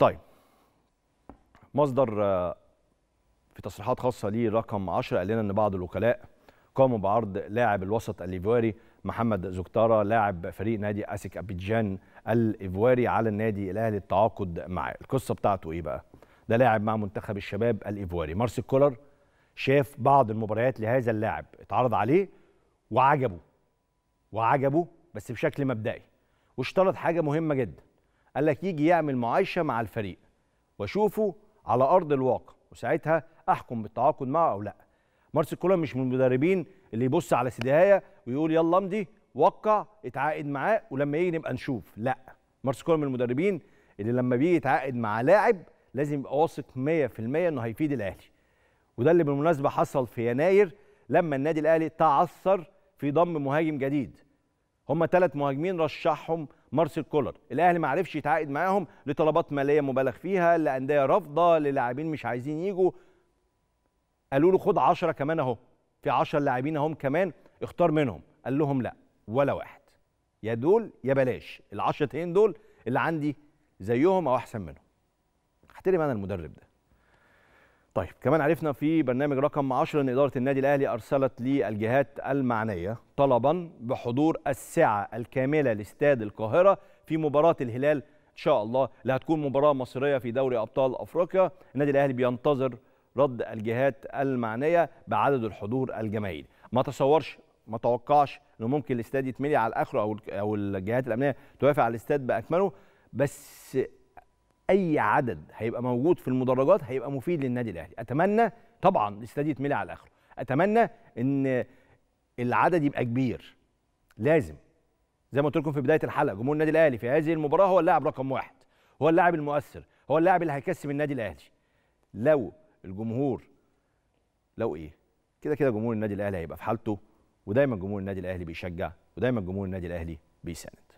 طيب مصدر آه، في تصريحات خاصه ليه رقم 10 قال لنا ان بعض الوكلاء قاموا بعرض لاعب الوسط الايفواري محمد زكتاره لاعب فريق نادي اسك ابيجان الايفواري على النادي الاهلي التعاقد معاه القصه بتاعته ايه بقى ده لاعب مع منتخب الشباب الايفواري مارسيل كولر شاف بعض المباريات لهذا اللاعب اتعرض عليه وعجبه وعجبه بس بشكل مبدئي واشترط حاجه مهمه جدا قال لك يجي يعمل معايشه مع الفريق واشوفه على ارض الواقع وساعتها احكم بالتعاقد معه او لا مارسيل كولر مش من المدربين اللي يبص على سيدهايا ويقول يلا امضي وقع اتعاقد معاه ولما يجي نبقى نشوف لا مارسيل كولر من المدربين اللي لما بيجي يتعاقد مع لاعب لازم يبقى واثق 100% انه هيفيد الاهلي وده اللي بالمناسبه حصل في يناير لما النادي الاهلي تعثر في ضم مهاجم جديد هم ثلاث مهاجمين رشحهم مارسيل كولر الاهلي ما عرفش يتعاقد معاهم لطلبات ماليه مبالغ فيها لانديه رافضه للاعبين مش عايزين يجوا قالوا له خد 10 كمان اهو في 10 لاعبين اهم كمان اختار منهم قال لهم لا ولا واحد يا دول يا بلاش ال 10 دول اللي عندي زيهم او احسن منهم احترم انا المدرب ده طيب كمان عرفنا في برنامج رقم 10 ان اداره النادي الاهلي ارسلت للجهات المعنيه طلبا بحضور السعه الكامله لاستاد القاهره في مباراه الهلال ان شاء الله اللي هتكون مباراه مصريه في دوري ابطال افريقيا النادي الاهلي بينتظر رد الجهات المعنيه بعدد الحضور الجماهيري ما تصورش ما توقعش انه ممكن الاستاد يتملي على الاخر او او الجهات الامنيه توافق على الاستاد باكمله بس اي عدد هيبقى موجود في المدرجات هيبقى مفيد للنادي الاهلي اتمنى طبعا الاستاد يتملي على اخره اتمنى ان العدد يبقى كبير لازم زي ما قلت لكم في بدايه الحلقه جمهور النادي الاهلي في هذه المباراه هو اللاعب رقم واحد هو اللاعب المؤثر هو اللاعب اللي هيكسب النادي الاهلي لو الجمهور لو ايه كده كده جمهور النادي الاهلي هيبقى في حالته ودايما جمهور النادي الاهلي بيشجع ودايما جمهور النادي الاهلي بيساند